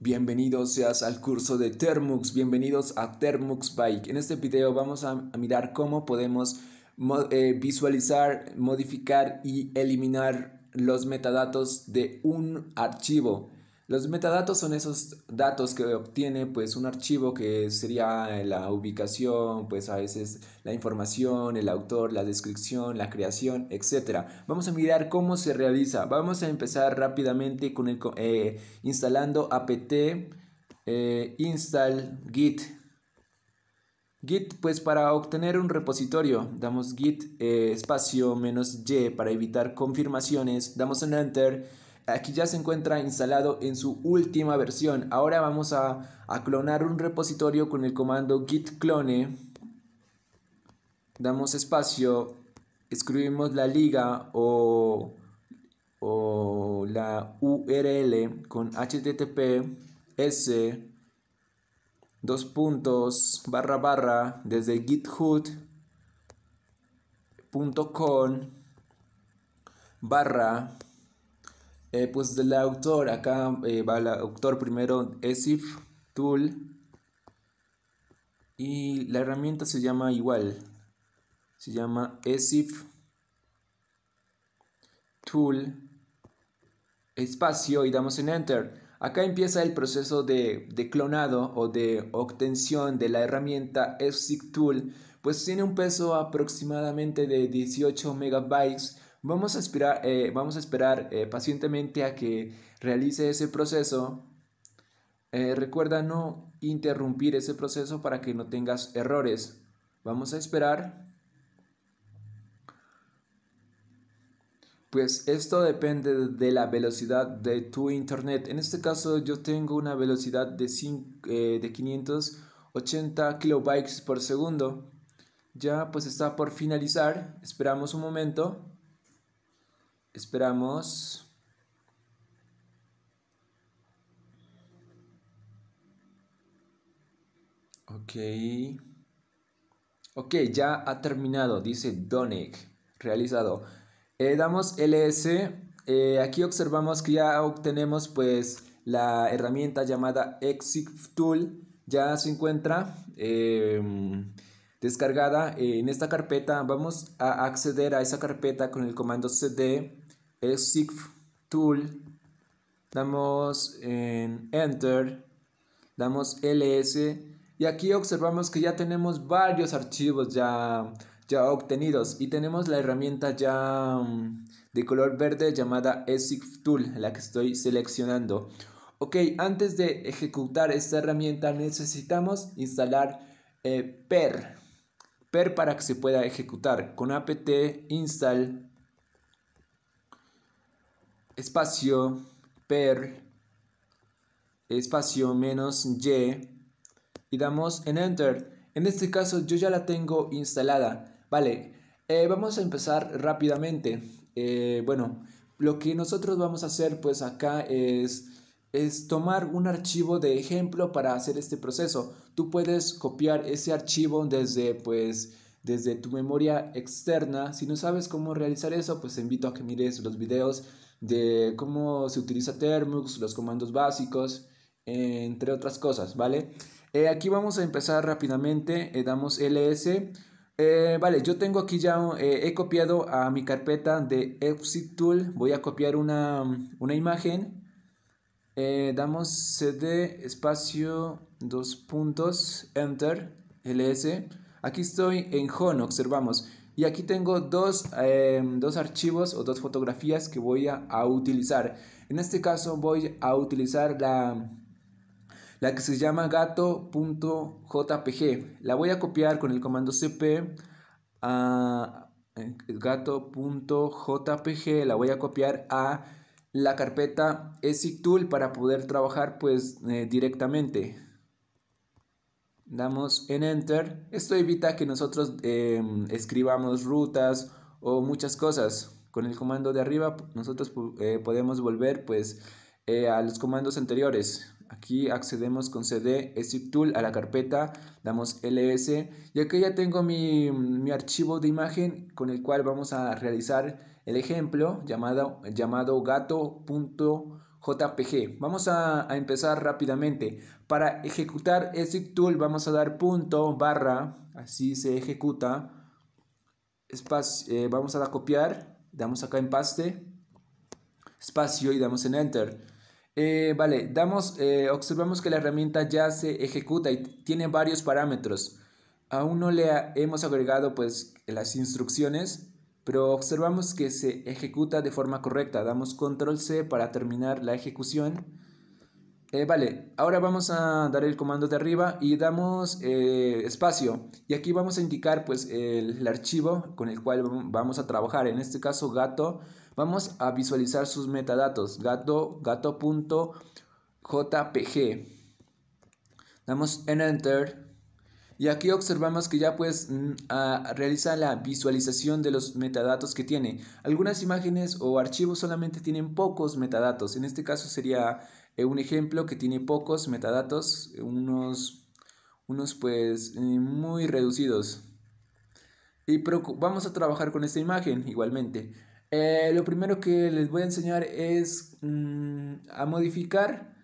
Bienvenidos seas al curso de Termux, bienvenidos a Termux Bike. En este video vamos a, mirar cómo podemos eh, visualizar, modificar y eliminar los metadatos de un archivo. Los metadatos son esos datos que obtiene pues un archivo que sería la ubicación, pues a veces la información, el autor, la descripción, la creación, etc. Vamos a mirar cómo se realiza. Vamos a empezar rápidamente con el, eh, instalando apt eh, install git. Git, pues para obtener un repositorio, damos git eh, espacio menos y para evitar confirmaciones, damos un enter aquí ya se encuentra instalado en su última versión. Ahora vamos a, clonar un repositorio con el comando git clone. Damos espacio, escribimos la liga o, la URL con https dos puntos barra barra desde github.com barra eh, pues del autor, acá eh, va el autor primero, ESIF Tool. Y la herramienta se llama igual. Se llama ESIF Tool espacio y damos en Enter. Acá empieza el proceso de, clonado o de obtención de la herramienta esif Tool, pues tiene un peso aproximadamente de 18 megabytes Vamos a, esperar, eh, vamos a esperar eh, pacientemente a que realice ese proceso. Eh, recuerda no interrumpir ese proceso para que no tengas errores. Vamos a esperar. Pues esto depende de la velocidad de tu internet. En este caso yo tengo una velocidad de, 5, de 580 kilobytes por segundo. Ya pues está por finalizar. Esperamos un momento. Esperamos. Ok. Ok, ya ha terminado, dice Donek. Realizado. Eh, damos LS. Eh, aquí observamos que ya obtenemos pues la herramienta llamada Exit Tool. Ya se encuentra. Em, descargada. En esta carpeta vamos a acceder a esa carpeta con el comando cd exif tool. Damos en enter, damos ls y aquí observamos que ya tenemos varios archivos ya, ya obtenidos y tenemos la herramienta ya mm, de color verde llamada exif tool, la que estoy seleccionando. Ok, antes de ejecutar esta herramienta necesitamos instalar eh, PER per para que se pueda ejecutar con apt install espacio per espacio menos y y damos en enter. En este caso yo ya la tengo instalada. Vale, eh, vamos a empezar rápidamente. Eh, bueno, lo que nosotros vamos a hacer pues acá es es tomar un archivo de ejemplo para hacer este proceso. Tú puedes copiar ese archivo desde pues desde tu memoria externa. Si no sabes cómo realizar eso, pues te invito a que mires los videos de cómo se utiliza Termux, los comandos básicos, entre otras cosas, ¿vale? Eh, aquí vamos a empezar rápidamente, eh, damos ls. Eh, vale, yo tengo aquí ya, he copiado a mi carpeta de tool voy a copiar una, una imagen eh, damos cd espacio dos puntos enter ls aquí estoy en home observamos y aquí tengo dos, em, dos archivos o dos fotografías que voy a, utilizar en este caso voy a utilizar la la que se llama gato.jpg la voy a copiar con el comando cp a ah, gato.jpg la voy a copiar a la carpeta y Tool para poder trabajar pues eh, directamente. Damos en Enter. Esto evita que nosotros eh, escribamos rutas o muchas cosas. Con el comando de arriba nosotros eh, podemos volver pues a los comandos anteriores. Aquí accedemos con cd y Tool a la carpeta, damos ls y aquí ya tengo mi, mi archivo de imagen con el cual vamos a realizar el ejemplo llamado, llamado gato.jpg. Vamos a, empezar rápidamente. Para ejecutar este tool vamos a dar punto barra, así se ejecuta. Eh, vamos a copiar, damos acá en paste, espacio y damos en enter. Eh, vale, damos, eh, observamos que la herramienta ya se ejecuta y tiene varios parámetros. Aún no le hemos agregado pues las instrucciones pero observamos que se ejecuta de forma correcta. Damos control C para terminar la ejecución. Eh, vale, ahora vamos a dar el comando de arriba y damos eh, espacio. Y aquí vamos a indicar pues el, archivo con el cual vamos a trabajar. En este caso gato, vamos a visualizar sus metadatos. Gato, gato.jpg. Damos en enter y aquí observamos que ya pues mm, ah, realiza la visualización de los metadatos que tiene. Algunas imágenes o archivos solamente tienen pocos metadatos. En este caso sería eh, un ejemplo que tiene pocos metadatos, unos, unos pues eh, muy reducidos. Y vamos a trabajar con esta imagen igualmente. Eh, lo primero que les voy a enseñar es mm, a modificar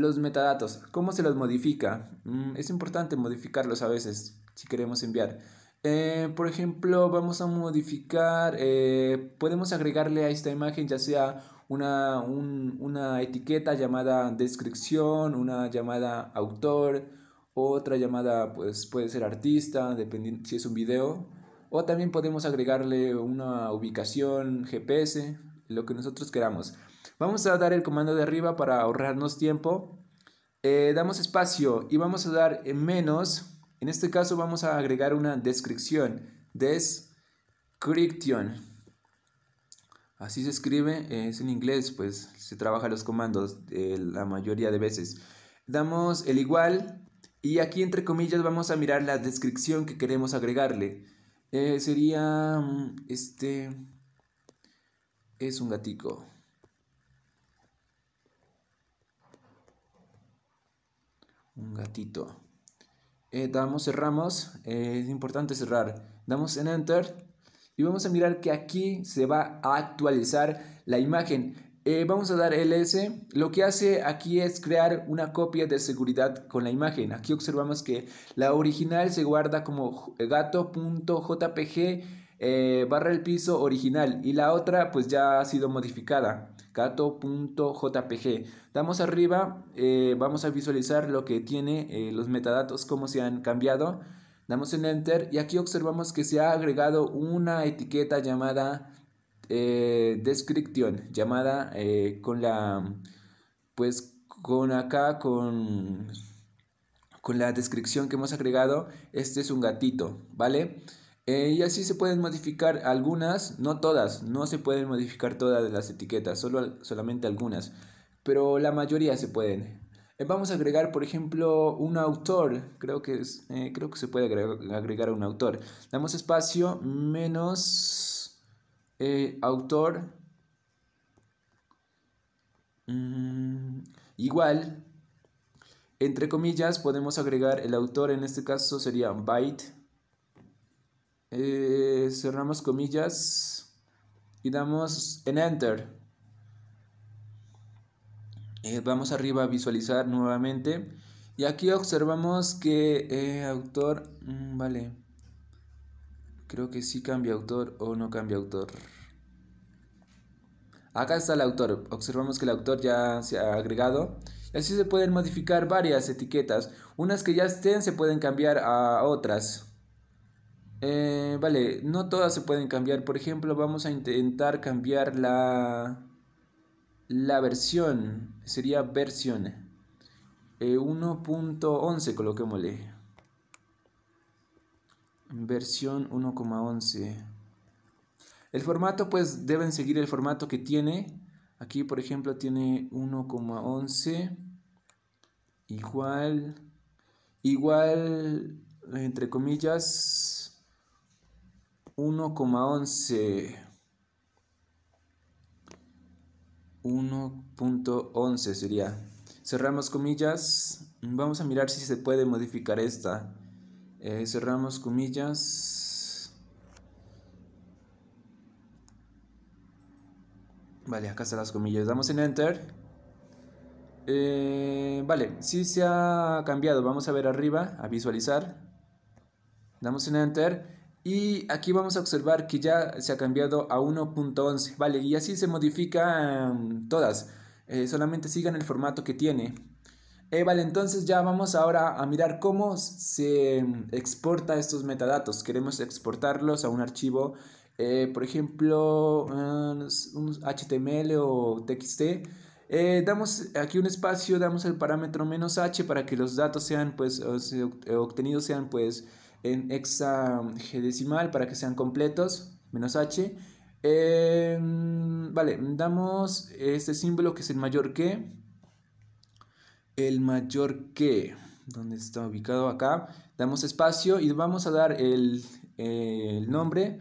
los metadatos, ¿cómo se los modifica? Mm, es importante modificarlos a veces si queremos enviar. Eh, por ejemplo, vamos a modificar, eh, podemos agregarle a esta imagen ya sea una, una etiqueta llamada descripción, una llamada autor, otra llamada pues puede ser artista, dependiendo si es un video, o también podemos agregarle una ubicación GPS, lo que nosotros queramos. Vamos a dar el comando de arriba para ahorrarnos tiempo. Eh, damos espacio y vamos a dar menos. En este caso vamos a agregar una descripción. Description. Así se escribe, es en inglés, pues se trabaja los comandos eh, la mayoría de veces. Damos el igual y aquí entre comillas vamos a mirar la descripción que queremos agregarle. Eh, sería, mm, este, es un gatico. un gatito. Eh, damos, cerramos, eh, es importante cerrar. Damos en Enter y vamos a mirar que aquí se va a actualizar la imagen. Eh, vamos a dar ls. Lo que hace aquí es crear una copia de seguridad con la imagen. Aquí observamos que la original se guarda como gato.jpg eh, barra el piso original y la otra pues ya ha sido modificada gato.jpg damos arriba eh, vamos a visualizar lo que tiene eh, los metadatos cómo se han cambiado damos en enter y aquí observamos que se ha agregado una etiqueta llamada descripción llamada con la pues con acá con con la descripción que hemos agregado este es un gatito vale eh, y así se pueden modificar algunas, no todas, no se pueden modificar todas las etiquetas, solo, solamente algunas, pero la mayoría se pueden. Eh, vamos a agregar, por ejemplo, un autor, creo que, eh, creo que se puede agregar, agregar, un autor. Damos espacio menos autor mm, igual, entre comillas, podemos agregar el autor, en este caso sería byte eh, cerramos comillas y damos en enter. Eh, vamos arriba a visualizar nuevamente y aquí observamos que eh, autor, mm, vale, creo que sí cambia autor o no cambia autor. Acá está el autor, observamos que el autor ya se ha agregado. Así se pueden modificar varias etiquetas. Unas que ya estén se pueden cambiar a otras. Eh, vale, no todas se pueden cambiar. Por ejemplo, vamos a intentar cambiar la, la versión. Sería versión. 1.11 eh, coloquémosle. Versión 1.11. El formato, pues deben seguir el formato que tiene. Aquí, por ejemplo, tiene 1.11. Igual. Igual, entre comillas, 1,11. 1.11 sería. Cerramos comillas. Vamos a mirar si se puede modificar esta. Eh, cerramos comillas. Vale, acá están las comillas. Damos en enter. Eh, vale, si se ha cambiado. Vamos a ver arriba, a visualizar. Damos en enter y aquí vamos a observar que ya se ha cambiado a 1.11, ¿vale? Y así se modifican todas, eh, solamente sigan el formato que tiene. Eh, vale, entonces ya vamos ahora a mirar cómo se exporta estos metadatos. Queremos exportarlos a un archivo, eh, por ejemplo, ah, un HTML o TXT. damos aquí un espacio, damos el parámetro menos h para que los datos sean, pues, obtenidos sean, pues, en hexagedecimal para que sean completos, menos h. Em, vale, damos este símbolo que es el mayor que. El mayor que, donde está ubicado acá, damos espacio y vamos a dar el, el nombre.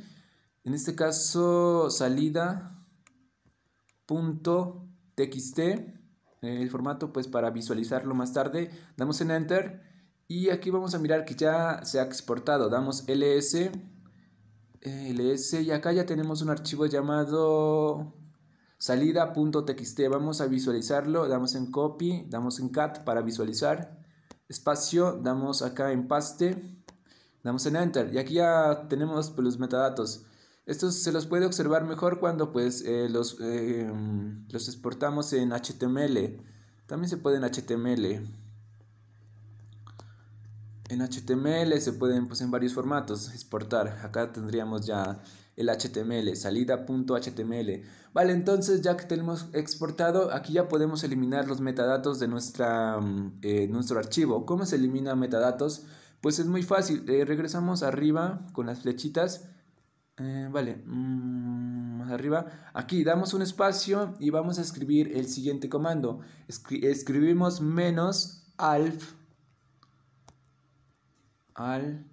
En este caso, salida, salida.txt. El formato, pues para visualizarlo más tarde, damos en enter y aquí vamos a mirar que ya se ha exportado. Damos ls, ls y acá ya tenemos un archivo llamado salida.txt. Vamos a visualizarlo. Damos en copy, damos en cat para visualizar. Espacio, damos acá en paste, damos en enter. Y aquí ya tenemos pues, los metadatos. Estos se los puede observar mejor cuando pues eh, los, eh, los exportamos en HTML. También se puede en HTML. En HTML se pueden pues en varios formatos exportar. Acá tendríamos ya el HTML, salida.html. Vale, entonces ya que tenemos exportado, aquí ya podemos eliminar los metadatos de nuestra, mm, eh, nuestro archivo. ¿Cómo se elimina metadatos? Pues es muy fácil. Eh, regresamos arriba con las flechitas. Eh, vale, mm, más arriba. Aquí damos un espacio y vamos a escribir el siguiente comando. escribimos menos alf al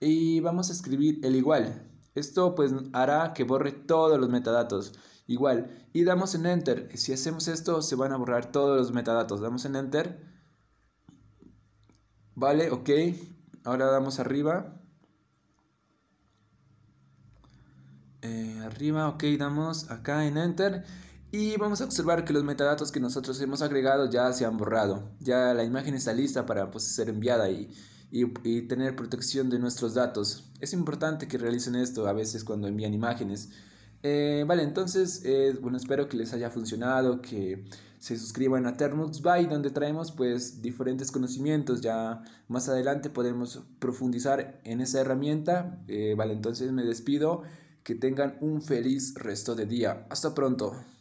y vamos a escribir el igual. Esto pues hará que borre todos los metadatos. Igual, y damos en enter. Si hacemos esto se van a borrar todos los metadatos. Damos en enter. Vale, ok. Ahora damos arriba. Eh, arriba, ok, damos acá en enter. Y vamos a observar que los metadatos que nosotros hemos agregado ya se han borrado. Ya la imagen está lista para pues, ser enviada y y, tener protección de nuestros datos. Es importante que realicen esto a veces cuando envían imágenes. Eh, vale, entonces, eh, bueno, espero que les haya funcionado, que se suscriban a Termux By, donde traemos pues diferentes conocimientos. Ya más adelante podemos profundizar en esa herramienta. Eh, vale, entonces me despido. Que tengan un feliz resto de día. Hasta pronto.